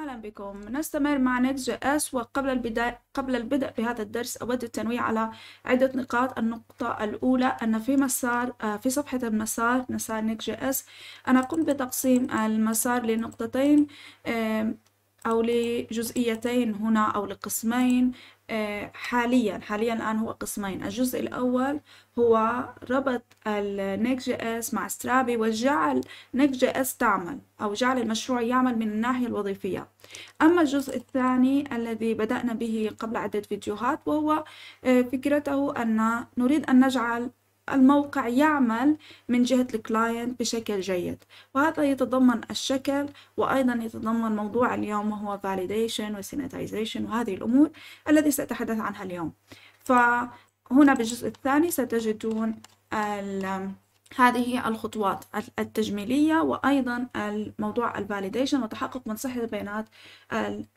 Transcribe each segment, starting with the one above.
اهلا بكم نستمر مع نيكس جي اس وقبل البداية قبل البدء بهذا الدرس اود التنويه على عده نقاط النقطه الاولى ان في مسار آه، في صفحه المسار مسار نيكس جي اس انا قمت بتقسيم المسار لنقطتين او لجزئيتين هنا او لقسمين حاليا حاليا الآن هو قسمين الجزء الأول هو ربط النيك جي اس مع سترابي وجعل نيك جي اس تعمل أو جعل المشروع يعمل من الناحية الوظيفية أما الجزء الثاني الذي بدأنا به قبل عدة فيديوهات وهو آه، فكرته أن نريد أن نجعل الموقع يعمل من جهة الكلاينت بشكل جيد وهذا يتضمن الشكل وأيضا يتضمن موضوع اليوم وهو validation وسينتايزيشن وهذه الأمور الذي سأتحدث عنها اليوم فهنا بالجزء الثاني ستجدون هذه الخطوات التجميلية وأيضا الموضوع الفاليديشن وتحقق من صحة البيانات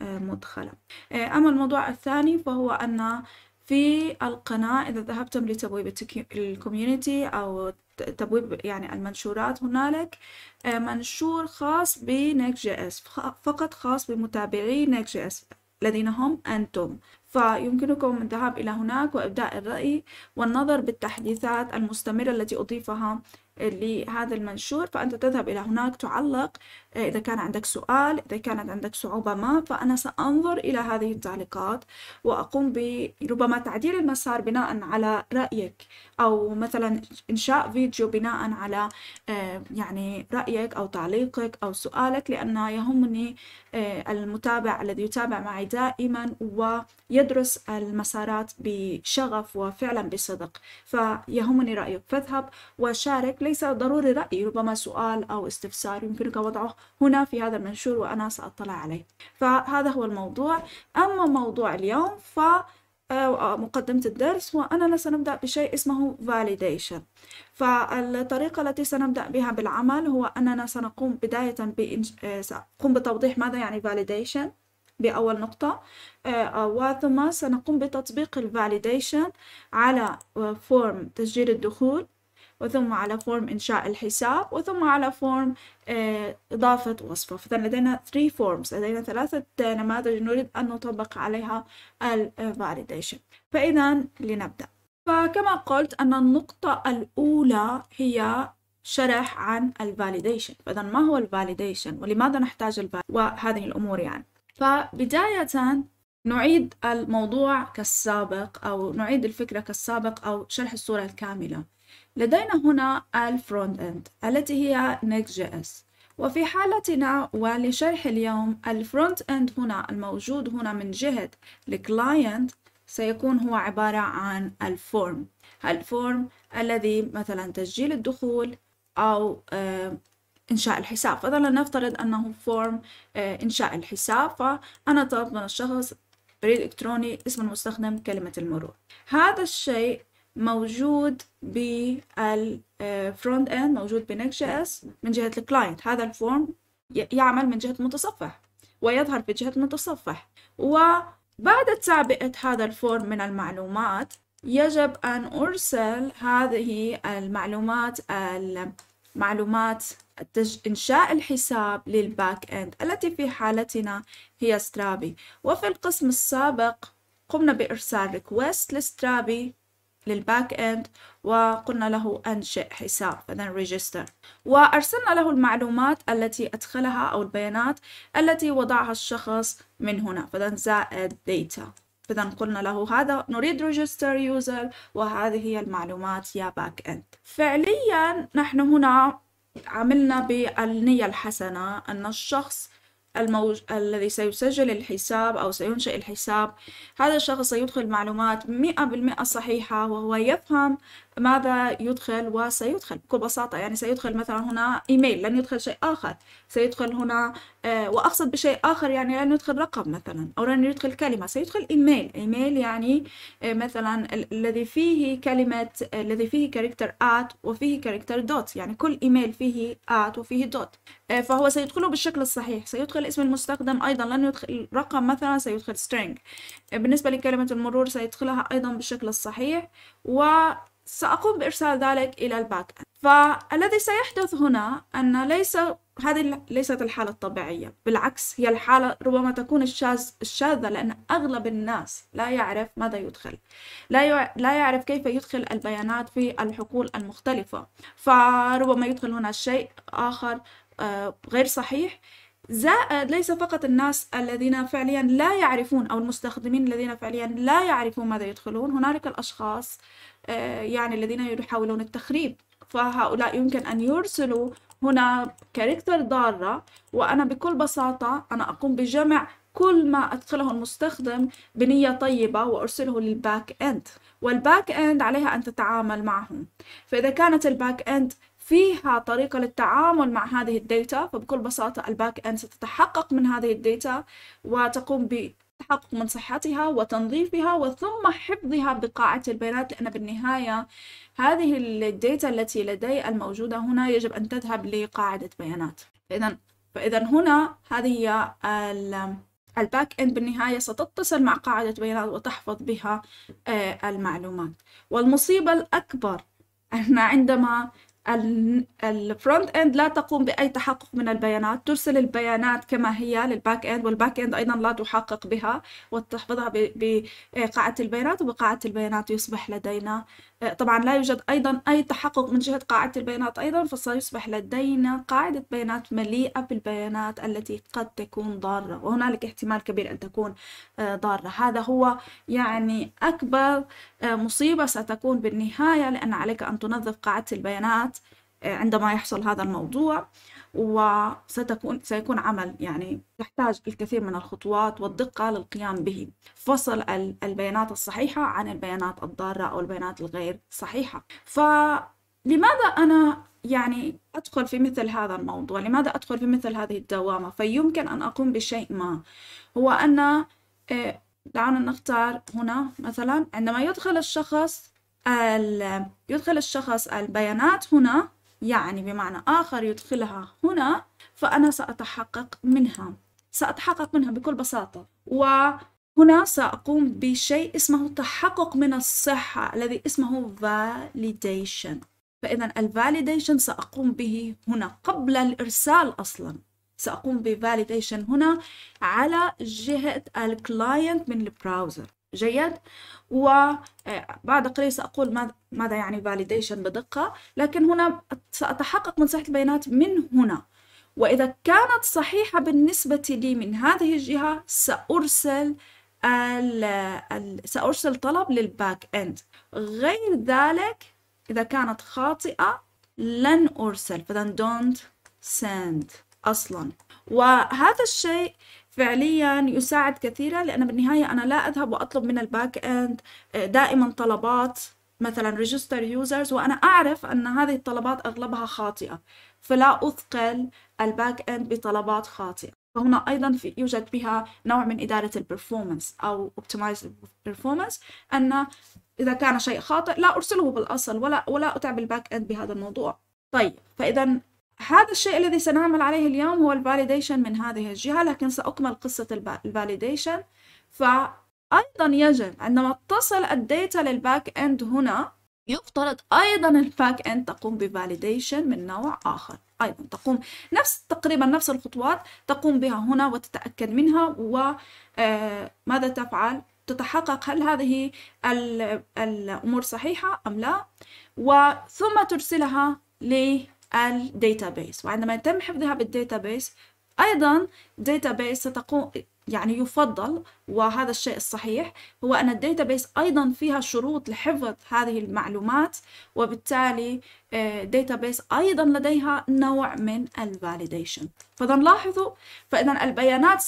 المدخلة أما الموضوع الثاني فهو أن في القناة إذا ذهبتم لتبويب الكوميونتي أو تبويب يعني المنشورات هنالك آه، منشور خاص بنيك جي اس فقط خاص بمتابعي نيك جي اس الذين هم أنتم فيمكنكم الذهاب إلى هناك وإبداء الرأي والنظر بالتحديثات المستمرة التي أضيفها لهذا المنشور فأنت تذهب إلى هناك تعلق إيه، إذا كان عندك سؤال إذا كانت عندك صعوبة ما فأنا سأنظر إلى هذه التعليقات وأقوم بربما تعديل المسار بناء على رأيك أو مثلا إنشاء فيديو بناء على إيه، يعني رأيك أو تعليقك أو سؤالك لأن يهمني إيه، المتابع الذي يتابع معي دائما ويدرس المسارات بشغف وفعلا بصدق فيهمني رأيك فاذهب وشارك ليس ضروري رأيي ربما سؤال أو استفسار يمكنك وضعه هنا في هذا المنشور وأنا سأطلع عليه فهذا هو الموضوع أما موضوع اليوم ف آه، مقدمة الدرس وأننا سنبدأ بشيء اسمه validation فالطريقة التي سنبدأ بها بالعمل هو أننا سنقوم بداية بإنج... آه، سأقوم بتوضيح ماذا يعني validation بأول نقطة آه، وثم سنقوم بتطبيق الفاليديشن على فورم تسجيل الدخول وثم على فورم إنشاء الحساب وثم على فورم آه، إضافة وصفة فإذا لدينا 3 forms لدينا ثلاثة آه، نماذج نريد أن نطبق عليها ال validation فإذا لنبدأ فكما قلت أن النقطة الأولى هي شرح عن الفاليديشن فإذا ما هو الفاليديشن ولماذا نحتاج الفاليديشن وهذه الأمور يعني فبداية نعيد الموضوع كالسابق أو نعيد الفكرة كالسابق أو شرح الصورة الكاملة لدينا هنا الفرونت اند التي هي نيكست جي اس وفي حالتنا ولشرح اليوم الفرونت اند هنا الموجود هنا من جهة الكلاينت سيكون هو عبارة عن الفورم الفورم الذي مثلا تسجيل الدخول أو آه، إنشاء الحساب نفترض أنه فورم آه، إنشاء الحساب فأنا طلبت من الشخص بريد إلكتروني اسم المستخدم كلمة المرور هذا الشيء موجود بالفرونت اند آه، موجود بنك جي اس من جهه الكلاينت هذا الفورم يعمل من جهه المتصفح ويظهر في جهه المتصفح وبعد تعبئه هذا الفورم من المعلومات يجب ان ارسل هذه المعلومات معلومات إنشاء الحساب للباك إند التي في حالتنا هي سترابي وفي القسم السابق قمنا بإرسال ريكوست لسترابي للباك اند وقلنا له انشئ حساب فذا ريجستر وارسلنا له المعلومات التي ادخلها او البيانات التي وضعها الشخص من هنا فذا زائد داتا فذا قلنا له هذا نريد ريجستر يوزر وهذه هي المعلومات يا باك إند فعليا نحن هنا عملنا بالنية الحسنة أن الشخص الموج... الذي سيسجل الحساب أو سينشئ الحساب هذا الشخص سيدخل معلومات مئة بالمئة صحيحة وهو يفهم ماذا يدخل وسيدخل بكل بساطة يعني سيدخل مثلا هنا إيميل لن يدخل شيء آخر سيدخل هنا آه، وأقصد بشيء آخر يعني لن يدخل رقم مثلا أو لن يدخل كلمة سيدخل إيميل إيميل يعني آه، مثلا الذي فيه كلمة آه، الذي فيه كاركتر آت وفيه كاركتر دوت يعني كل إيميل فيه آت وفيه دوت فهو سيدخله بالشكل الصحيح سيدخل اسم المستخدم أيضا لن يدخل رقم مثلا سيدخل string بالنسبة لكلمة المرور سيدخلها أيضا بالشكل الصحيح و سأقوم بإرسال ذلك إلى الباك أند فالذي سيحدث هنا أن ليس هذه ليست الحالة الطبيعية بالعكس هي الحالة ربما تكون الشاذ الشاذة لأن أغلب الناس لا يعرف ماذا يدخل لا, يع... لا يعرف كيف يدخل البيانات في الحقول المختلفة فربما يدخل هنا شيء آخر آه، غير صحيح زائد ليس فقط الناس الذين فعليا لا يعرفون أو المستخدمين الذين فعليا لا يعرفون ماذا يدخلون هنالك الأشخاص آه، يعني الذين يحاولون التخريب فهؤلاء يمكن أن يرسلوا هنا كاركتر ضارة وأنا بكل بساطة أنا أقوم بجمع كل ما أدخله المستخدم بنية طيبة وأرسله للباك إند والباك إند عليها أن تتعامل معهم فإذا كانت الباك إند فيها طريقة للتعامل مع هذه الداتا فبكل بساطة الباك أند ستتحقق من هذه الداتا وتقوم بالتحقق من صحتها وتنظيفها وثم حفظها بقاعة البيانات لأن بالنهاية هذه الداتا التي لدي الموجودة هنا يجب أن تذهب لقاعدة بيانات فإذا فإذا هنا هذه هي الباك اند بالنهاية ستتصل مع قاعدة بيانات وتحفظ بها آه، المعلومات والمصيبة الأكبر أن عندما الفرونت اند لا تقوم باي تحقق من البيانات ترسل البيانات كما هي للباك اند والباك اند ايضا لا تحقق بها وتحفظها بقاعه البيانات وبقاعه البيانات يصبح لدينا آه، طبعا لا يوجد أيضا أي تحقق من جهة قاعدة البيانات أيضا فسيصبح لدينا قاعدة بيانات مليئة بالبيانات التي قد تكون ضارة وهنالك احتمال كبير أن تكون آه، ضارة هذا هو يعني أكبر آه، مصيبة ستكون بالنهاية لأن عليك أن تنظف قاعدة البيانات عندما يحصل هذا الموضوع وستكون سيكون عمل يعني يحتاج الكثير من الخطوات والدقة للقيام به فصل البيانات الصحيحة عن البيانات الضارة أو البيانات الغير صحيحة فلماذا أنا يعني أدخل في مثل هذا الموضوع لماذا أدخل في مثل هذه الدوامة فيمكن أن أقوم بشيء ما هو أن آه، دعونا نختار هنا مثلا عندما يدخل الشخص يدخل الشخص البيانات هنا يعني بمعنى آخر يدخلها هنا فأنا سأتحقق منها سأتحقق منها بكل بساطة وهنا سأقوم بشيء اسمه تحقق من الصحة الذي اسمه validation فإذا الفاليديشن سأقوم به هنا قبل الإرسال أصلا سأقوم بفاليديشن هنا على جهة الكلاينت من البراوزر جيد وبعد آه، قليل سأقول ماذا يعني validation بدقة لكن هنا سأتحقق من صحة البيانات من هنا وإذا كانت صحيحة بالنسبة لي من هذه الجهة سأرسل الـ الـ سأرسل طلب للباك إند غير ذلك إذا كانت خاطئة لن أرسل فإذا don't send أصلا وهذا الشيء فعليا يساعد كثيرا لأن بالنهاية أنا لا أذهب وأطلب من الباك إند دائما طلبات مثلا ريجستر يوزرز وأنا أعرف أن هذه الطلبات أغلبها خاطئة فلا أثقل الباك إند بطلبات خاطئة فهنا أيضا في يوجد بها نوع من إدارة البرفورمانس أو اوبتمايز البرفورمانس أن إذا كان شيء خاطئ لا أرسله بالأصل ولا ولا أتعب الباك إند بهذا الموضوع طيب فإذا هذا الشيء الذي سنعمل عليه اليوم هو الفاليديشن من هذه الجهة لكن سأكمل قصة الفاليديشن فأيضا يجب عندما تصل الداتا للباك اند هنا يفترض أيضا الباك اند تقوم بفاليديشن من نوع آخر أيضا تقوم نفس تقريبا نفس الخطوات تقوم بها هنا وتتأكد منها وماذا آه، تفعل تتحقق هل هذه الأمور صحيحة أم لا وثم ترسلها لي الداتابيس وعندما يتم حفظها بالداتابيس أيضا database ستقوم يعني يفضل وهذا الشيء الصحيح هو أن الداتابيس أيضا فيها شروط لحفظ هذه المعلومات وبالتالي الداتابيس آه، أيضا لديها نوع من الفاليديشن فإذا لاحظوا فإذا البيانات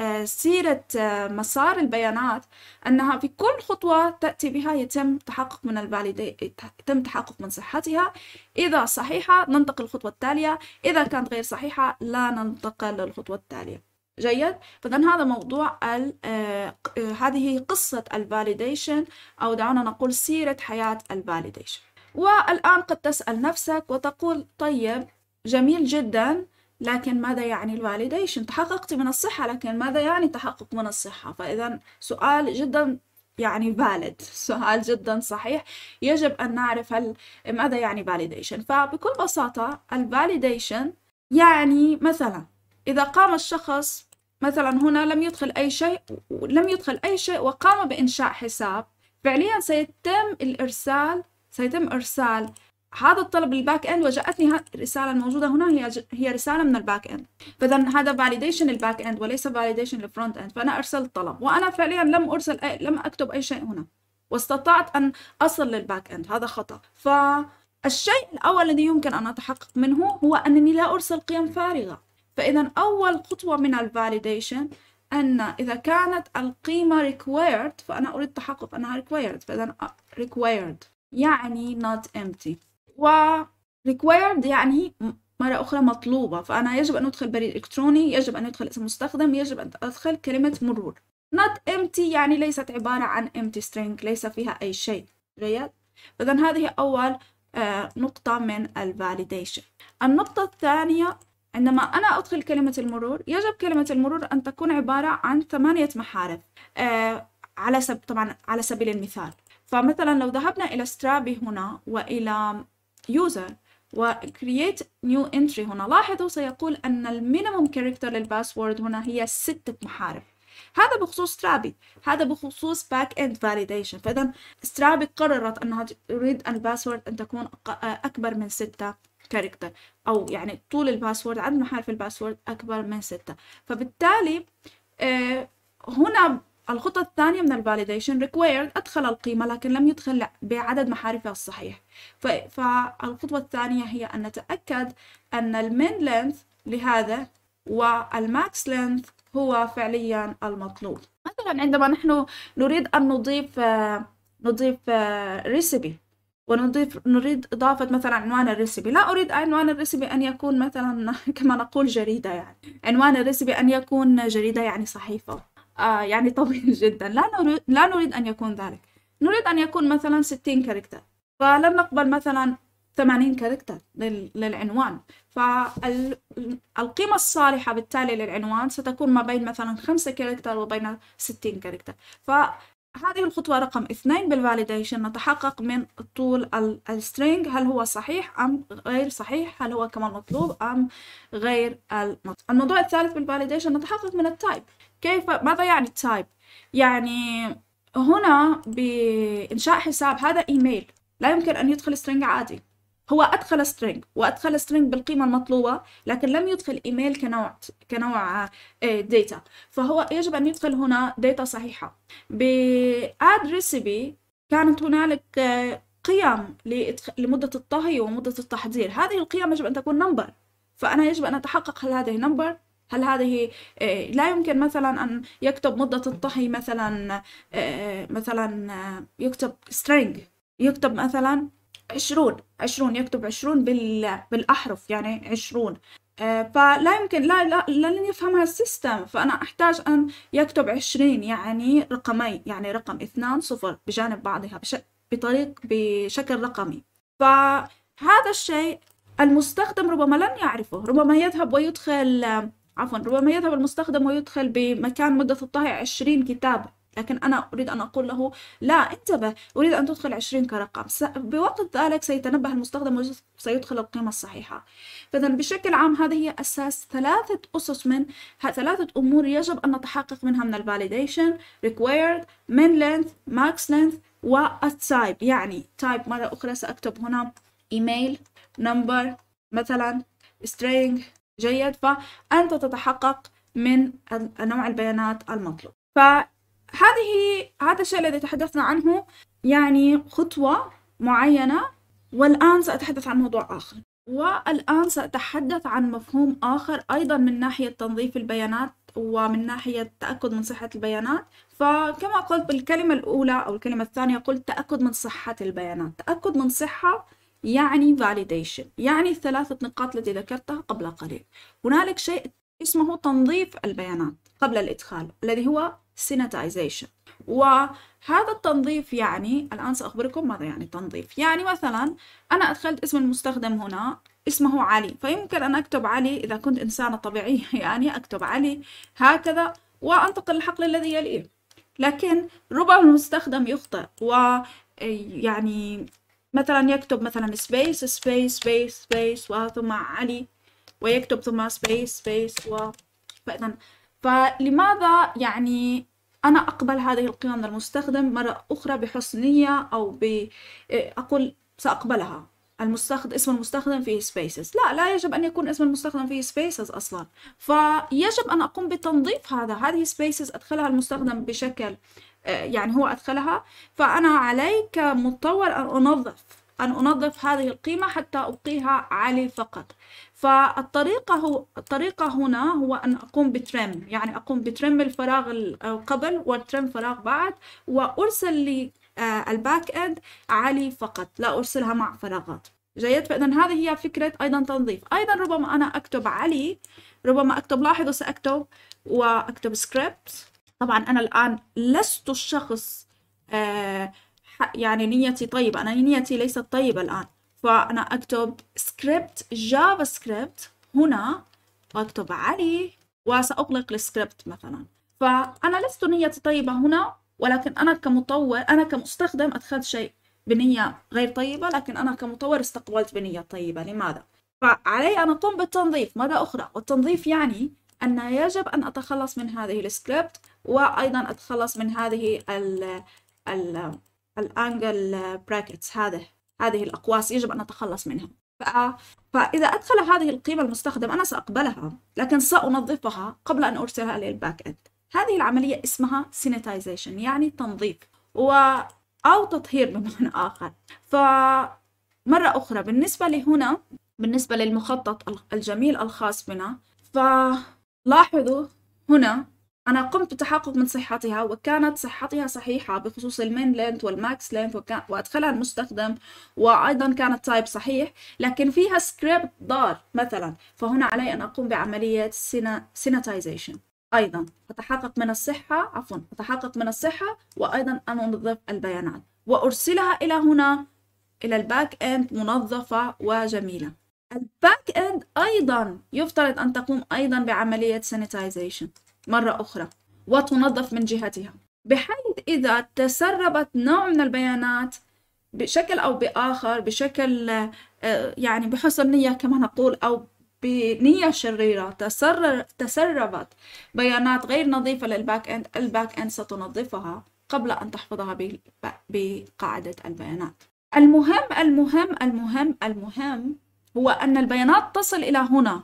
آه، سيرة آه، مسار البيانات أنها في كل خطوة تأتي بها يتم تحقق من يتم تحقق من صحتها إذا صحيحة ننتقل للخطوة التالية إذا كانت غير صحيحة لا ننتقل للخطوة التالية جيد فاذا هذا موضوع ال آه، آه، هذه قصة الفاليديشن أو دعونا نقول سيرة حياة الفاليديشن والآن قد تسأل نفسك وتقول طيب جميل جدا لكن ماذا يعني الفاليديشن تحققت من الصحة لكن ماذا يعني تحقق من الصحة فإذا سؤال جدا يعني valid سؤال جدا صحيح يجب أن نعرف هل ماذا يعني validation فبكل بساطة الفاليديشن يعني مثلا إذا قام الشخص مثلا هنا لم يدخل أي شيء لم يدخل أي شيء وقام بإنشاء حساب فعليا سيتم الإرسال سيتم إرسال هذا الطلب للباك اند وجاءتني الرساله الموجوده هنا هي هي رساله من الباك اند فاذا هذا فاليديشن الباك اند وليس فاليديشن الفرونت اند فانا ارسلت طلب وانا فعليا لم ارسل أي لم اكتب اي شيء هنا واستطعت ان اصل للباك اند هذا خطا فالشيء الاول الذي يمكن ان اتحقق منه هو انني لا ارسل قيم فارغه فإذا أول خطوة من الفاليديشن أن إذا كانت القيمة required فأنا أريد تحقق أنها required فإذا آه، required يعني not empty و required يعني مرة أخرى مطلوبة فأنا يجب أن أدخل بريد إلكتروني يجب أن أدخل اسم مستخدم يجب أن أدخل كلمة مرور not empty يعني ليست عبارة عن empty string ليس فيها أي شيء جيد فإذا هذه أول آه، نقطة من الفاليديشن النقطة الثانية عندما أنا أدخل كلمة المرور يجب كلمة المرور أن تكون عبارة عن ثمانية محارف آه على سب طبعا على سبيل المثال فمثلا لو ذهبنا إلى سترابي هنا وإلى يوزر و create new entry هنا لاحظوا سيقول أن المينيموم كاركتر للباسورد هنا هي ستة محارف هذا بخصوص سترابي هذا بخصوص باك اند فاليديشن فاذا سترابي قررت انها تريد الباسورد ان تكون آه، اكبر من ستة كاركتر أو يعني طول الباسورد عدد محارف الباسورد أكبر من ستة فبالتالي آه، هنا الخطة الثانية من الفاليديشن required أدخل القيمة لكن لم يدخل بعدد محارفها الصحيح فالخطوة الثانية هي أن نتأكد أن المين لينث لهذا والماكس لينث هو فعليا المطلوب مثلا عندما نحن نريد أن نضيف آه، نضيف ريسبي آه، ونضيف نريد إضافة مثلا عنوان الريسبي لا أريد عنوان الريسبي أن يكون مثلا كما نقول جريدة يعني عنوان الريسبي أن يكون جريدة يعني صحيفة آه يعني طويل جدا لا نريد, لا نريد أن يكون ذلك نريد أن يكون مثلا 60 كاركتر فلن نقبل مثلا 80 كاركتر للعنوان فالقيمة الصالحة بالتالي للعنوان ستكون ما بين مثلا 5 كاركتر وبين 60 كاركتر ف هذه الخطوة رقم اثنين بالفاليديشن نتحقق من طول السترينج هل هو صحيح أم غير صحيح هل هو كما المطلوب أم غير المطلوب الموضوع الثالث بالفاليديشن نتحقق من التايب كيف ماذا يعني التايب يعني هنا بإنشاء حساب هذا إيميل لا يمكن أن يدخل سترينج عادي هو أدخل string وأدخل string بالقيمة المطلوبة لكن لم يدخل إيميل كنوع كنوع آه، data فهو يجب أن يدخل هنا data صحيحة باد recipe كانت هنالك آه، قيم لمدة الطهي ومدة التحضير هذه القيم يجب أن تكون نمبر فأنا يجب أن أتحقق هل هذه نمبر هل هذه آه، لا يمكن مثلا أن يكتب مدة الطهي مثلا مثلا يكتب string يكتب مثلا عشرون عشرون يكتب عشرون بال... بالأحرف يعني عشرون آه، فلا يمكن لا, لا لن يفهمها السيستم فأنا أحتاج أن يكتب عشرين يعني رقمي يعني رقم اثنان صفر بجانب بعضها بش... بطريق بشكل رقمي فهذا الشيء المستخدم ربما لن يعرفه ربما يذهب ويدخل عفوا ربما يذهب المستخدم ويدخل بمكان مدة الطهي عشرين كتاب لكن أنا أريد أن أقول له لا انتبه أريد أن تدخل 20 كرقم بوقت ذلك سيتنبه المستخدم وسيدخل القيمة الصحيحة فإذا بشكل عام هذه هي أساس ثلاثة أسس من ثلاثة أمور يجب أن نتحقق منها من الفاليديشن required من length max length والتايب يعني تايب مرة أخرى سأكتب هنا إيميل نمبر مثلا string جيد فأنت تتحقق من نوع البيانات المطلوب ف هذه هذا الشيء الذي تحدثنا عنه يعني خطوة معينة والآن سأتحدث عن موضوع آخر والآن سأتحدث عن مفهوم آخر أيضا من ناحية تنظيف البيانات ومن ناحية التأكد من صحة البيانات فكما قلت بالكلمة الأولى أو الكلمة الثانية قلت تأكد من صحة البيانات تأكد من صحة يعني validation يعني الثلاثة نقاط التي ذكرتها قبل قليل هنالك شيء اسمه تنظيف البيانات قبل الإدخال الذي هو sanitization وهذا التنظيف يعني الآن سأخبركم ماذا يعني التنظيف يعني مثلا أنا أدخلت اسم المستخدم هنا اسمه علي فيمكن أن أكتب علي إذا كنت إنسانة طبيعية يعني أكتب علي هكذا وأنتقل الحقل الذي يليه لكن ربما المستخدم يخطئ ويعني مثلا يكتب مثلا سبيس سبيس سبيس سبيس وثم علي ويكتب ثم سبيس سبيس و فإذا فلماذا يعني أنا أقبل هذه القيم من المستخدم مرة أخرى بحسن نية أو ب أقول سأقبلها المستخدم اسم المستخدم فيه سبيسز لا لا يجب أن يكون اسم المستخدم فيه سبيسز أصلا فيجب أن أقوم بتنظيف هذا هذه سبيسز أدخلها المستخدم بشكل يعني هو أدخلها فأنا علي كمطور أن أنظف أن أنظف هذه القيمة حتى أبقيها علي فقط فالطريقة هو الطريقة هنا هو أن أقوم بترم يعني أقوم بترم الفراغ قبل وترم فراغ بعد وأرسل لي آه، الباك إند علي فقط لا أرسلها مع فراغات جيد فإذا هذه هي فكرة أيضا تنظيف أيضا ربما أنا أكتب علي ربما أكتب لاحظوا سأكتب وأكتب سكريبت طبعا أنا الآن لست الشخص آه، يعني نيتي طيبة أنا نيتي ليست طيبة الآن فأنا أكتب سكريبت سكريبت جافا سكريبت هنا بكتب علي وسأغلق السكريبت مثلا فأنا لست نية طيبة هنا ولكن أنا كمطور أنا كمستخدم أدخلت شيء بنية غير طيبة لكن أنا كمطور استقبلت بنية طيبة لماذا؟ فعلي أن أقوم بالتنظيف مرة أخرى والتنظيف يعني أن يجب أن أتخلص من هذه السكريبت وأيضا أتخلص من هذه ال ال الأنجل براكتس هذه هذه الأقواس يجب أن أتخلص منها فإذا أدخل هذه القيمة المستخدم أنا سأقبلها لكن سأنظفها قبل أن أرسلها للباك إند هذه العملية اسمها سينيتايزيشن يعني تنظيف و أو تطهير بمعنى آخر فمرة أخرى بالنسبة لهنا بالنسبة للمخطط الجميل الخاص بنا فلاحظوا هنا أنا قمت بتحقق من صحتها وكانت صحتها صحيحة بخصوص المين لينت والماكس لينت وأدخلها المستخدم وأيضا كانت تايب صحيح لكن فيها سكريبت ضار مثلا فهنا علي أن أقوم بعملية سينتايزيشن أيضا أتحقق من الصحة عفوا أتحقق من الصحة وأيضا أن أنظف البيانات وأرسلها إلى هنا إلى الباك إند منظفة وجميلة الباك إند أيضا يفترض أن تقوم أيضا بعملية سينتايزيشن مرة أخرى وتنظف من جهتها بحيث إذا تسربت نوع من البيانات بشكل أو بآخر بشكل آه، يعني بحسن نية كما نقول أو بنية شريرة تسربت بيانات غير نظيفة للباك إند الباك إند ستنظفها قبل أن تحفظها بقاعدة البيانات المهم المهم المهم المهم هو أن البيانات تصل إلى هنا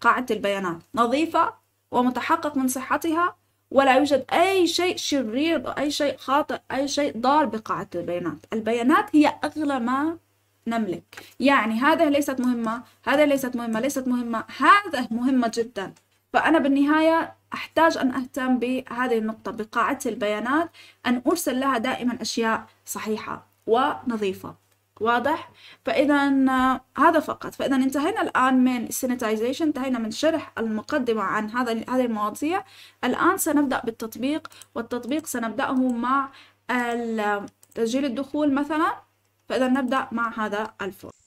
قاعدة البيانات نظيفة ومتحقق من صحتها ولا يوجد أي شيء شرير أو أي شيء خاطئ أي شيء ضار بقاعدة البيانات البيانات هي أغلى ما نملك يعني هذا ليست مهمة هذا ليست مهمة ليست مهمة هذا مهمة جدا فأنا بالنهاية أحتاج أن أهتم بهذه النقطة بقاعدة البيانات أن أرسل لها دائما أشياء صحيحة ونظيفة واضح فاذا آه، هذا فقط فاذا انتهينا الان من السينيتايزيشن انتهينا من شرح المقدمه عن هذا هذه المواضيع الان سنبدا بالتطبيق والتطبيق سنبداه مع تسجيل الدخول مثلا فاذا نبدا مع هذا الفورم